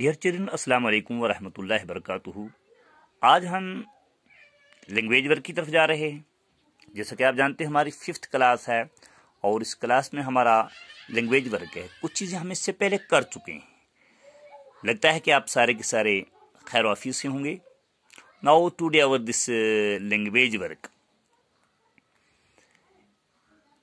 Dear children अस्सलाम वालेकुम वरहमतुल्लाहि वबरकातुहू आज हम लैंग्वेज वर्क की तरफ जा रहे हैं जैसा कि आप जानते हैं हमारी फिफ्थ क्लास है और इस क्लास में हमारा लैंग्वेज वर्क है कुछ चीज़ें हम इससे पहले कर चुके हैं लगता है कि आप सारे के सारे खैर ऑफिस से होंगे now day our this language work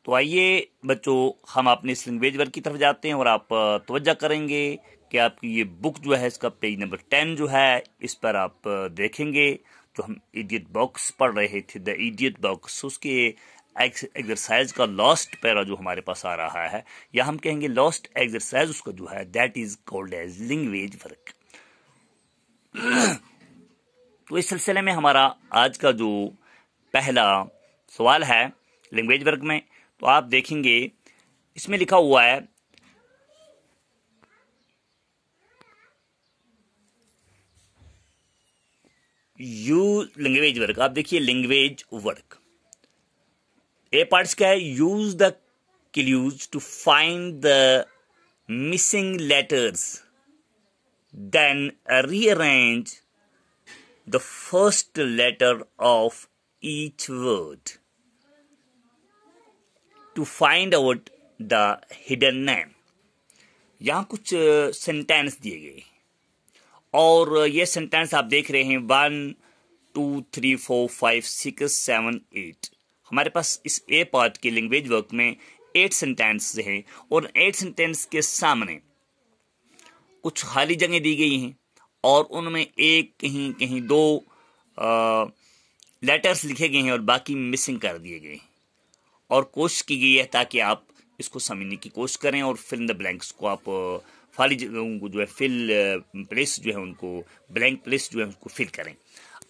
तो आइए बच्चों हम अपने इस लैंग्वेज वर्क की तरफ जाते हैं और आप uh, तवज्जा करेंगे कि आपकी ये बुक जो है इसका पेज नंबर टेन जो है इस पर आप देखेंगे जो तो हम इडियट बॉक्स पढ़ रहे थे द इडियट बॉक्स उसके एक्सरसाइज का लॉस्ट पैरा जो हमारे पास आ रहा है या हम कहेंगे लॉस्ट एक्सरसाइज उसका जो है that is called as language work तो इस सिलसिले में हमारा आज का जो पहला सवाल है लैंग्वेज वर्क में तो आप देखेंगे इसमें लिखा हुआ है यू लैंग्वेज वर्क आप देखिए लैंग्वेज वर्क ए पार्ट्स क्या है use the clues to find the missing letters then rearrange the first letter of each word to find out the hidden name यहां कुछ सेंटेंस uh, दिए गए और ये सेंटेंस आप देख रहे हैं one two three four five six seven eight हमारे पास इस ए पार्ट के लैंग्वेज वर्क में एट सेंटेंस हैं और एट सेंटेंस के सामने कुछ खाली जगह दी गई हैं और उनमें एक कहीं कहीं दो लेटर्स लिखे गए हैं और बाकी मिसिंग कर दिए गए हैं और कोशिश की गई है ताकि आप इसको समझने की कोशिश करें और फिल द ब्लैंक्स को आप खाली उनको जो है फिल प्लेस जो है उनको ब्लैंक प्लेस जो है उनको फिल करें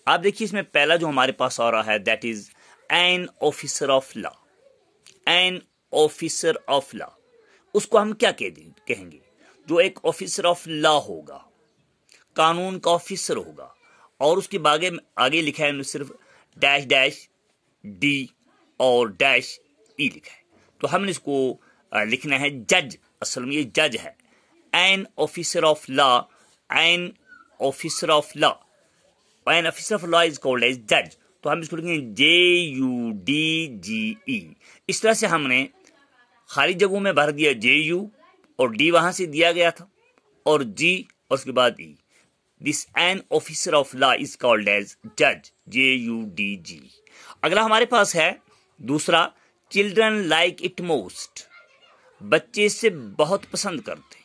आप देखिए इसमें पहला जो हमारे पास आ रहा है that is an officer of law an officer of law उसको हम क्या कह दें कहेंगे जो एक ऑफिसर ऑफ लॉ होगा कानून का ऑफिसर होगा और उसके बागे आगे लिखा है सिर्फ डैश डैश डी और डैश ई e लिखा है तो हमने इसको लिखना है जज असल में ये जज है an officer of law an officer of law an officer of law is called as judge तो हम इसको लिखेंगे जे यू डी जी ई इस तरह से हमने खाली जगहों में भर दिया जे यू और डी वहां से दिया गया था और जी और उसके बाद E this an officer of law is called as जज जे यू डी जी अगला हमारे पास है दूसरा चिल्ड्रन लाइक इट मोस्ट बच्चे इसे बहुत पसंद करते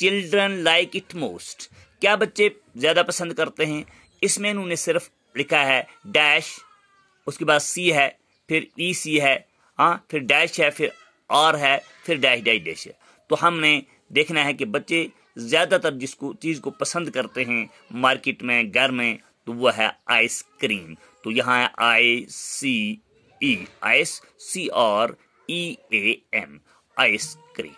चिल्ड्रन लाइक इट मोस्ट क्या बच्चे ज़्यादा पसंद करते हैं इसमें इन्होंने सिर्फ लिखा है डैश उसके बाद सी है फिर ई e सी है हाँ फिर डैश है फिर आर है फिर डैश डैश डैश है तो हमने देखना है कि बच्चे ज़्यादातर जिसको चीज़ को पसंद करते हैं मार्केट में घर में तो वह है आइसक्रीम तो यहाँ है I C E ice C R E M ice cream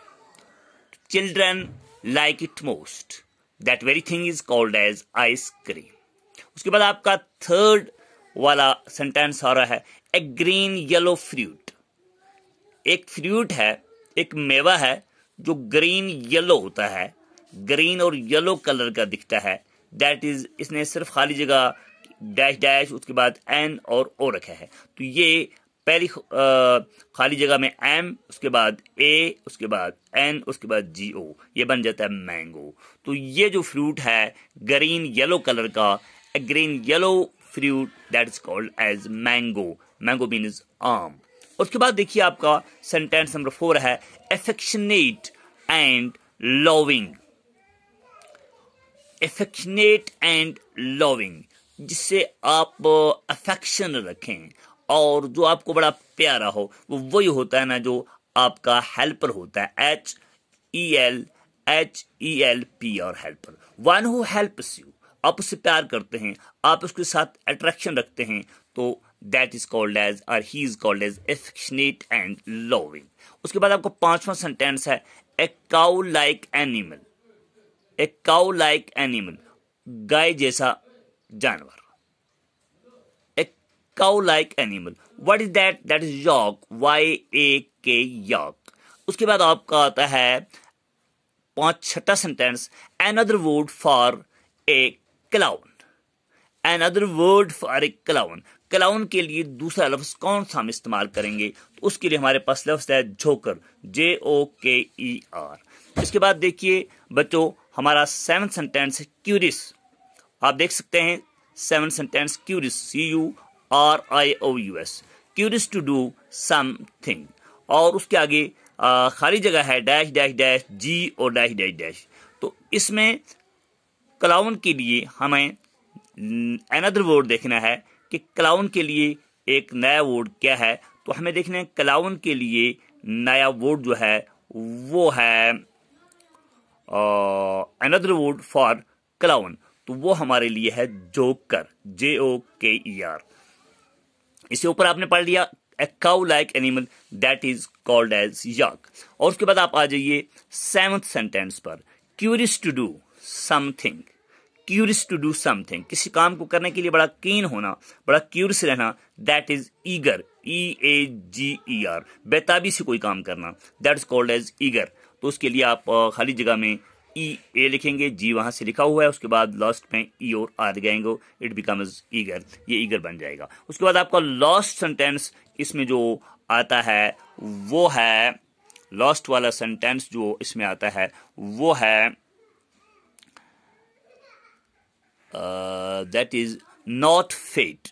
children it most. That very thing is called as ice cream. उसके बाद आपका थर्ड वाला sentence आ रहा है a green yellow फ्रूट एक फ्रूट है एक मेवा है जो ग्रीन येलो होता है ग्रीन और येलो कलर का दिखता है दैट इज इसने सिर्फ खाली जगह डैश डैश उसके बाद एन और ओ रखा है तो ये पहली खाली जगह में एम उसके बाद ए उसके बाद एन उसके बाद जी ओ ये बन जाता है मैंगो तो ये जो फ्रूट है ग्रीन येलो कलर का A green yellow fruit that is called as mango mango mean is आम उसके बाद देखिए आपका सेंटेंस नंबर फोर है affectionate and loving affectionate and loving जिससे आप अफेक्शन रखें और जो आपको बड़ा प्यारा हो वो वही होता है ना जो आपका हेल्पर होता है H E L H E L P और helper one who helps you आप उससे प्यार करते हैं आप उसके साथ अट्रैक्शन रखते हैं तो दैट इज कॉल्ड एज और he is called as affectionate and loving उसके बाद आपको पांचवा सेंटेंस है a cow like animal a cow like animal गाय जैसा जानवर cow like animal what is that that is yak Y A K yak उसके बाद आपका आता है पांच छठा sentence another word for a clown another word for a clown clown के लिए दूसरा लफ्ज कौन सा हम इस्तेमाल करेंगे तो उसके लिए हमारे पास लफ्ज है जोकर जे ओ के ई आर इसके बाद देखिए बच्चों हमारा सेवन सेंटेंस है क्यूरिस आप देख सकते हैं seven sentence curious C U R I O U S curious to do something और उसके आगे आ, खाली जगह है डैश डैश डैश जी और डैश डैश डैश तो इसमें क्लाउन के लिए हमें अनदर वर्ड देखना है कि क्लाउन के लिए एक नया वर्ड क्या है तो हमें देखना है क्लाउन के लिए नया वर्ड जो है वो है अनदर वर्ड फॉर क्लाउन तो वो हमारे लिए है जोकर जे ओ के ई आर इसके ऊपर आपने पढ़ लिया a cow like animal that is called as yak और उसके बाद आप आ जाइए सेवंथ सेंटेंस पर curious to do something curious to do something किसी काम को करने के लिए बड़ा कीन होना बड़ा क्यूरियस रहना that is eager E A G E R बेताबी से कोई काम करना that is called as eager तो उसके लिए आप खाली जगह में ई e, ए लिखेंगे जी वहाँ से लिखा हुआ है उसके बाद लास्ट में ई e और आ जाएंगे इट बिकम्स ईगर ये ईगर बन जाएगा उसके बाद आपका लास्ट सेंटेंस इसमें जो आता है वो है लास्ट वाला सेंटेंस जो इसमें आता है वो है that is not fat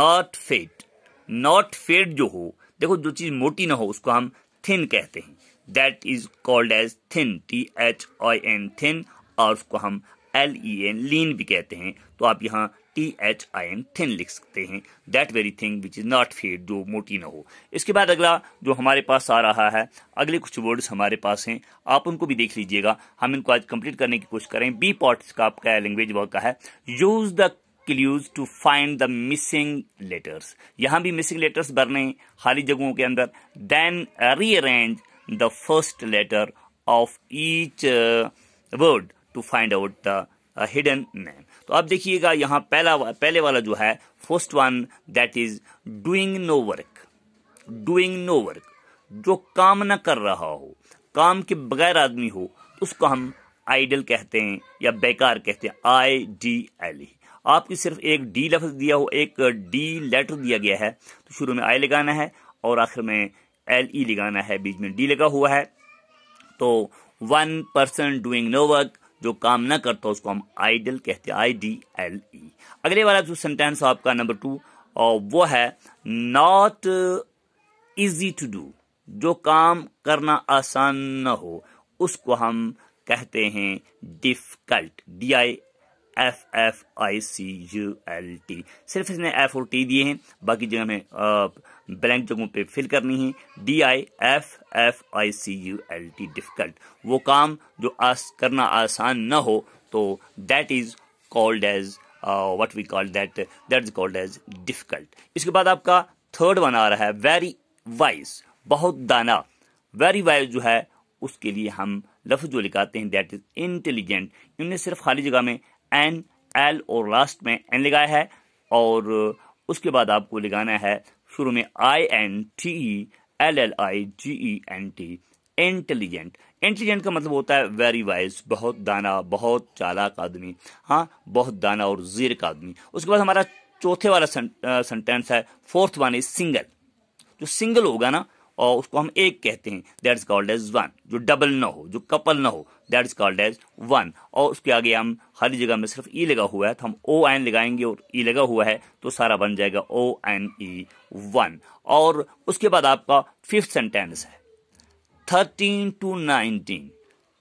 not fat not fat जो हो देखो जो चीज़ मोटी ना हो उसको हम थिन कहते हैं that is called as thin T H I N thin और उसको हम एल ई एन लीन भी कहते हैं तो आप यहाँ T H I N thin लिख सकते हैं that very thing which is not fat जो मोटी ना हो इसके बाद अगला जो हमारे पास आ रहा है अगले कुछ वर्ड्स हमारे पास हैं आप उनको भी देख लीजिएगा हम इनको आज कंप्लीट करने की कोशिश करें बी पॉट का आपका लैंग्वेज वर्क का है use the clues to find the missing letters यहाँ भी मिसिंग लेटर्स भरने खाली जगहों के अंदर then rearrange the first letter of each word to find out the hidden name uh, uh, तो आप देखिएगा यहाँ पहला पहले वाला जो है first one that is doing no work doing no work जो काम ना कर रहा हो काम के बगैर आदमी हो उसको हम आइडल कहते हैं या बेकार कहते हैं आई डी एल ई आपकी सिर्फ एक डी लफ्ज दिया हो एक डी लेटर दिया गया है तो शुरू में आई लगाना है और आखिर में एल ई e लगाना है बीच में डी लगा हुआ है तो one person doing no work जो काम ना करता उसको हम आइडल कहते हैं आई डी एल ई अगले वाला जो सेंटेंस आपका नंबर टू और वो है नॉट इजी टू डू जो काम करना आसान न हो उसको हम कहते हैं difficult D I F F I C U L T सिर्फ इसने एफ और टी दिए हैं बाकी जगह में ब्लैंक जगहों पे फिल करनी है D I F F I C U L T difficult वो काम जो आस करना आसान ना हो तो that is called as what we call that that is called as difficult इसके बाद आपका थर्ड वन आ रहा है वेरी वाइज बहुत दाना वेरी वाइज जो है उसके लिए हम लफ्ज़ जो लिखाते हैं दैट इज़ इंटेलिजेंट इनने सिर्फ खाली जगह में एन एल और लास्ट में एन लगाया है और उसके बाद आपको लगाना है शुरू में I N T E L L I G E N T intelligent intelligent का मतलब होता है वेरी वाइज बहुत दाना बहुत चालाक आदमी हाँ बहुत दाना और जीर का आदमी उसके बाद हमारा चौथे वाला सेंटेंस है फोर्थ वन इज सिंगल जो सिंगल होगा ना और उसको हम एक कहते हैं दैट्स कॉल्ड एज वन जो डबल ना हो जो कपल ना हो that is called as one और उसके आगे हम हर जगह में सिर्फ ई e लगा हुआ है तो हम ओ एन लगाएंगे और ई e लगा हुआ है तो सारा बन जाएगा ओ एन ई वन और उसके बाद आपका फिफ्थ सेंटेंस है थर्टीन टू नाइनटीन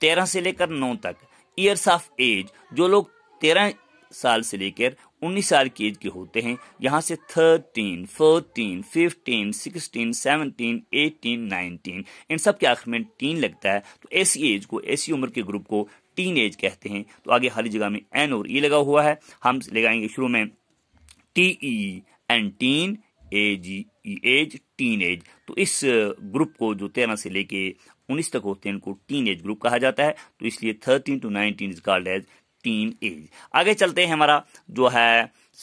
तेरह से लेकर नौ तक ईयर्स ऑफ एज जो लोग तेरह साल से लेकर उन्नीस साल की एज के होते हैं यहाँ से thirteen fourteen fifteen sixteen seventeen eighteen nineteen इन सब के आखिर में टीन लगता है तो ऐसी एज को ऐसी उम्र के ग्रुप को टीन एज कहते हैं तो आगे हर जगह में एन और ई e लगा हुआ है हम लगाएंगे शुरू में T E N teen age age teen age तो इस ग्रुप को जो तेरह से लेके उन्नीस तक होते हैं इनको टीन एज ग्रुप कहा जाता है तो इसलिए thirteen to nineteen is called as teen age आगे चलते हैं हमारा जो है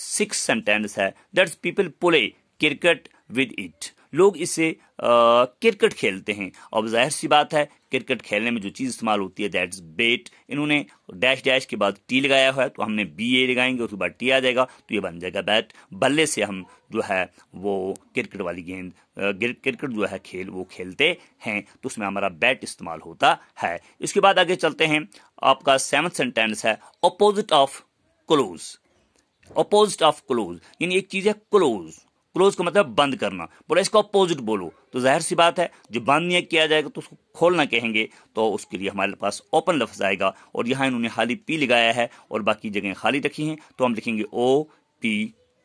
सिक्स सेंटेंस है that's people play cricket with it लोग इसे क्रिकेट खेलते हैं अब जाहिर सी बात है क्रिकेट खेलने में जो चीज़ इस्तेमाल होती है दैट इज बेट इन्होंने डैश डैश के बाद टी लगाया हुआ है तो हमने बी ए लगाएंगे उसके बाद टी आ जाएगा तो ये बन जाएगा बैट बल्ले से हम जो है वो क्रिकेट वाली गेंद क्रिकेट जो है खेल वो खेलते हैं तो उसमें हमारा बैट इस्तेमाल होता है इसके बाद आगे चलते हैं आपका सेवन्थ सेंटेंस है opposite of close opposite of close यानी एक चीज़ है क्लोज क्लोज का मतलब बंद करना बोला इसका अपोजिट बोलो तो जाहिर सी बात है जो बंद नहीं किया जाएगा तो उसको खोलना कहेंगे तो उसके लिए हमारे पास ओपन लफ्ज़ आएगा और यहाँ इन्होंने खाली पी लगाया है और बाकी जगह खाली रखी हैं तो हम लिखेंगे O P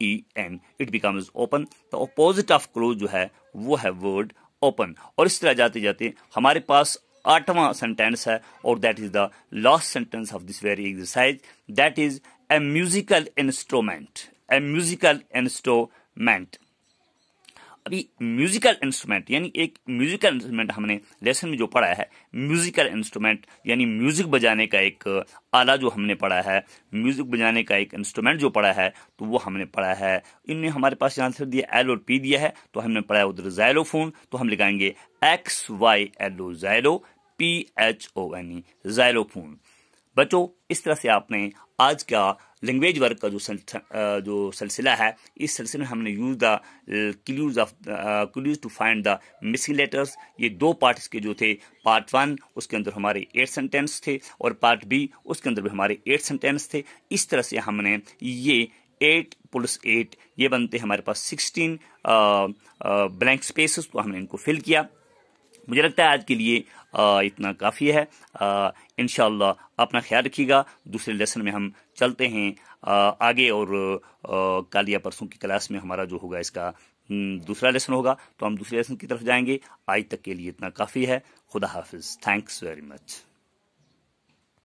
E N it becomes open तो अपोजिट ऑफ क्लोज जो है वो है वर्ड ओपन और इस तरह जाते जाते हमारे पास आठवां सेंटेंस है और that is the last sentence of this very exercise that is a musical instrument a musical instru instrument अभी म्यूजिकल इंस्ट्रूमेंट यानी एक म्यूजिकल इंस्ट्रूमेंट हमने लेसन में जो पढ़ा है म्यूजिकल इंस्ट्रूमेंट यानी म्यूजिक बजाने का एक आला जो हमने पढ़ा है म्यूजिक बजाने का एक इंस्ट्रूमेंट जो पढ़ा है तो वो हमने पढ़ा है इनने हमारे पास आंसर दिया एल और पी दिया है तो हमने पढ़ा उधर जैलोफोन तो हम लिखाएंगे X Y L O P H O N E xylophone बच्चों इस तरह से आपने आज का लैंग्वेज वर्क का जो सल, जो सिलसिला है इस सिलसिले में हमने use the clues of clues to find the missing letters ये दो पार्ट के जो थे पार्ट वन उसके अंदर हमारे एट सेंटेंस थे और पार्ट बी उसके अंदर भी हमारे एट सेंटेंस थे इस तरह से हमने ये एट प्लस एट ये बनते हमारे पास सिक्सटीन ब्लैंक स्पेसेस तो हमने इनको फिल किया मुझे लगता है आज के लिए इतना काफ़ी है इन अपना ख्याल रखिएगा दूसरे लेसन में हम चलते हैं आगे और कल या परसों की क्लास में हमारा जो होगा इसका हम्म, दूसरा लेसन होगा तो हम दूसरे लेसन की तरफ जाएंगे आज तक के लिए इतना काफ़ी है खुदा हाफिज़ थैंक्स वेरी मच